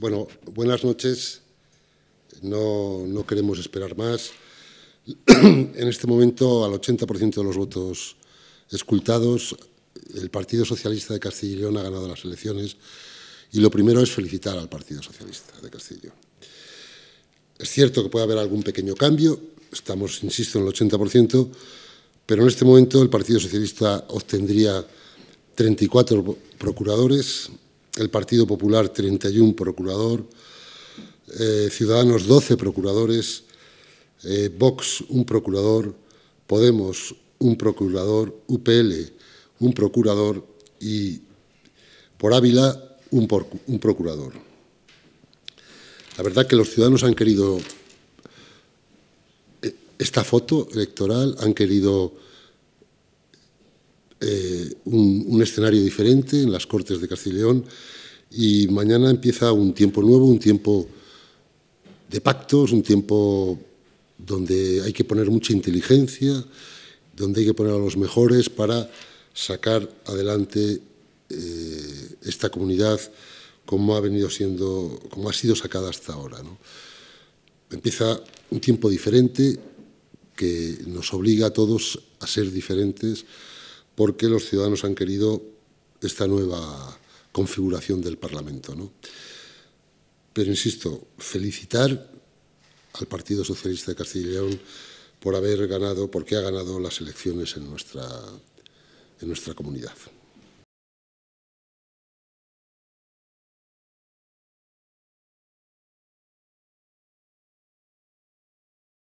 Bueno, buenas noches. No, queremos esperar más. en este momento, al 80% de los votos escultados, el Partido Socialista de Castilla y León ha ganado las elecciones y lo primero es felicitar al Partido Socialista de Castilla Es cierto que puede haber algún pequeño cambio, estamos, insisto, en el 80%, pero en este momento el Partido Socialista obtendría 34 procuradores, el Partido Popular 31 procurador, eh, Ciudadanos 12 procuradores, eh, Vox un procurador, Podemos un procurador, UPL un procurador y por Ávila un, un procurador. La verdad que los ciudadanos han querido eh, esta foto electoral, han querido eh, un, escenario diferente en las Cortes de Castilla y León y mañana empieza un tiempo nuevo, un tiempo de pactos, un tiempo donde hay que poner mucha inteligencia, donde hay que poner a los mejores para sacar adelante eh, esta comunidad como ha venido siendo, como ha sido sacada hasta ahora. Empieza un tiempo diferente que nos obliga a todos a ser diferentes porque los ciudadanos han querido esta nueva configuración del Parlamento. ¿no? Pero insisto, felicitar al Partido Socialista de Castilla y León por haber ganado, porque ha ganado las elecciones en nuestra, en nuestra comunidad.